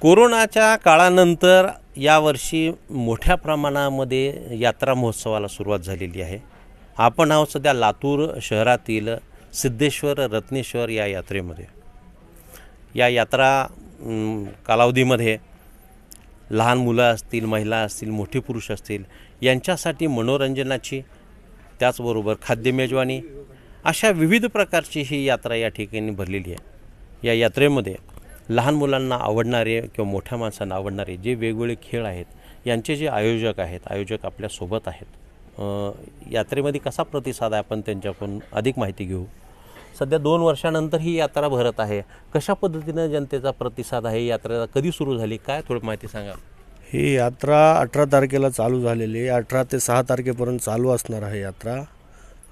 कोरोनाच्या काळानंतर यावर्षी मोठ्या प्रमाणामध्ये यात्रा महोत्सवाला सुरुवात झालेली आहे आपण आहोत सध्या लातूर शहरातील सिद्धेश्वर रत्नेश्वर या यात्रेमध्ये या यात्रा कालावधीमध्ये लहान मुलं असतील महिला असतील मोठे पुरुष असतील यांच्यासाठी मनोरंजनाची त्याचबरोबर खाद्य मेजवानी अशा विविध प्रकारची ही यात्रा या ठिकाणी भरलेली आहे या यात्रेमध्ये लहान मुलांना आवडणारे किंवा मोठ्या माणसांना आवडणारे जे वेगवेगळे खेळ आहेत यांचे जे आयोजक आहेत आयोजक आपल्यासोबत आहेत यात्रेमध्ये कसा प्रतिसाद आहे आपण त्यांच्याकडून अधिक माहिती घेऊ सध्या दोन वर्षानंतर ही यात्रा भरत आहे कशा पद्धतीनं जनतेचा प्रतिसाद आहे यात्रेला कधी सुरू झाली काय थोडी माहिती सांगा ही यात्रा अठरा तारखेला चालू झालेली आहे अठरा ते सहा तारखेपर्यंत चालू असणार आहे यात्रा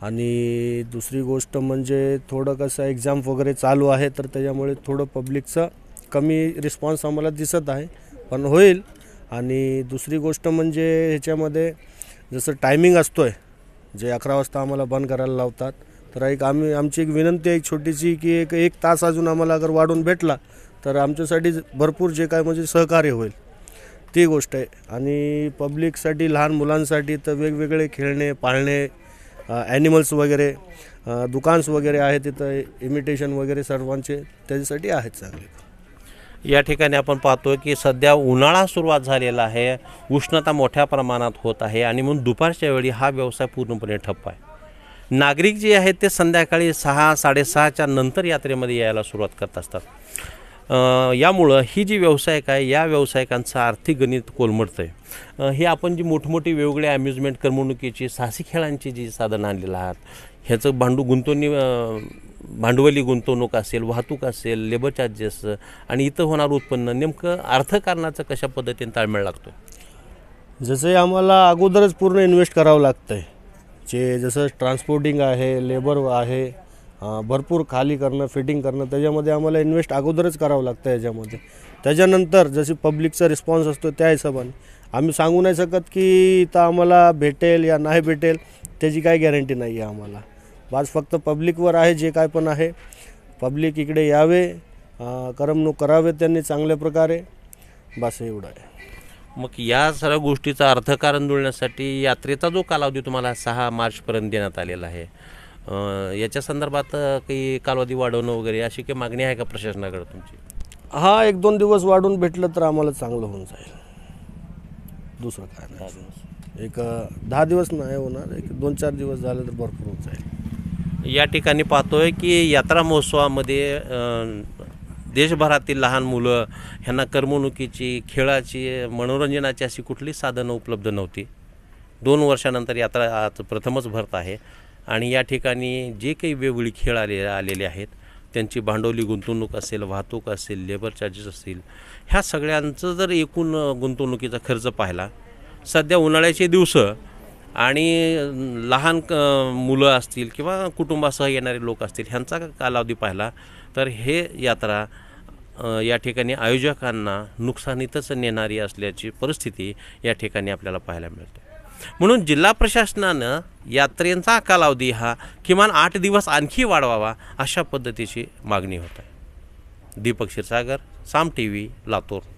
आणि दुसरी गोष्ट म्हणजे थोडं कसं एक्झाम वगैरे चालू आहे तर त्याच्यामुळे थोडं पब्लिकचं कमी रिस्पॉन्स आम्हाला दिसत आहे पण होईल आणि दुसरी गोष्ट म्हणजे ह्याच्यामध्ये जसं टायमिंग असतो आहे जे अकरा वाजता आम्हाला बंद करायला लावतात तर एक आम्ही आमची एक विनंती आहे एक छोटीशी की एक एक तास अजून आम्हाला अगर वाढून भेटला तर आमच्यासाठी भरपूर जे काय म्हणजे सहकार्य होईल ती गोष्ट आहे आणि पब्लिकसाठी लहान मुलांसाठी तर वेगवेगळे खेळणे पाळणे ॲनिमल्स वगैरे दुकान्स वगैरे आहेत तिथं इमिटेशन वगैरे सर्वांचे त्याच्यासाठी आहेत चांगले या ठिकाणी आपण पाहतो की सध्या उन्हाळा सुरुवात झालेला आहे उष्णता मोठ्या प्रमाणात होत आहे आणि म्हणून दुपारच्या वेळी हा व्यवसाय पूर्णपणे ठप्प आहे नागरिक जे आहेत ते संध्याकाळी सहा साडेसहाच्या नंतर यात्रेमध्ये यायला सुरुवात करत असतात यामुळं ही जी व्यावसायिक आहे या व्यावसायिकांचं आर्थिक गणित कोलमडतं आहे हे आपण जी मोठमोठी वेगवेगळ्या अम्युजमेंट करमणुकीची साहसी खेळांची जी साधनं आणलेलं आहात ह्याचं भांडू गुंतवणी भांडवली गुंतवणूक असेल वाहतूक असेल लेबर चार्जेस आणि इथं होणारं उत्पन्न नेमकं अर्थकारणाचं कशा पद्धतीने ताळमेळ लागतो जसे आम्हाला अगोदरच पूर्ण इन्व्हेस्ट करावं लागतं आहे जे जसं ट्रान्सपोर्टिंग आहे लेबर आहे भरपूर खाली करणं फिटिंग करणं त्याच्यामध्ये आम्हाला इन्व्हेस्ट अगोदरच करावं लागतं याच्यामध्ये त्याच्यानंतर जशी पब्लिकचा रिस्पॉन्स असतो त्या हिशोबाने आम्ही सांगू नाही शकत की इथं आम्हाला भेटेल या नाही भेटेल त्याची काही गॅरंटी नाही आहे आम्हाला बाज फक्त पब्लिकवर आहे जे काय पण आहे पब्लिक इकडे यावे करमणूक करावे त्यांनी चांगल्या प्रकारे बस एवढं आहे मग या सर्व गोष्टीचा अर्थकारण जुळण्यासाठी यात्रेचा जो कालावधी तुम्हाला सहा मार्चपर्यंत देण्यात आलेला आहे याच्या संदर्भात काही कालावधी वाढवणं वगैरे अशी काही मागणी आहे का प्रशासनाकडे तुमची हा एक दोन दिवस वाढून भेटलं तर आम्हाला चांगलं होऊन जाईल दुसरं काय नाही एक दहा दिवस नाही होणार एक दोन चार दिवस झाले तर भरपूर होऊन जाईल या ठिकाणी पाहतोय की यात्रा महोत्सवामध्ये देशभरातील लहान मुलं ह्यांना करमणुकीची खेळाची मनोरंजनाची अशी कुठली साधनं उपलब्ध नव्हती दोन वर्षानंतर यात्रा आज प्रथमच भरत आहे आणि या ठिकाणी जे काही वेगवेगळी खेळ आले आलेले आहेत त्यांची भांडवली गुंतवणूक असेल वाहतूक असेल लेबर चार्जेस असतील ह्या सगळ्यांचं जर एकूण गुंतवणुकीचा खर्च पाहिला सध्या उन्हाळ्याचे दिवसं आणि लहान क मुलं असतील किंवा कुटुंबासह येणारे लोक असतील ह्यांचा कालावधी पाहिला तर हे यात्रा या ठिकाणी आयोजकांना नुकसानीतच नेणारी असल्याची परिस्थिती या ठिकाणी आपल्याला पाहायला मिळते म्हणून जिल्हा प्रशासनानं यात्रेंचा कालावधी हा किमान आठ दिवस आणखी वाढवावा अशा पद्धतीची मागणी होत आहे दीपक क्षीरसागर साम टी व्ही लातूर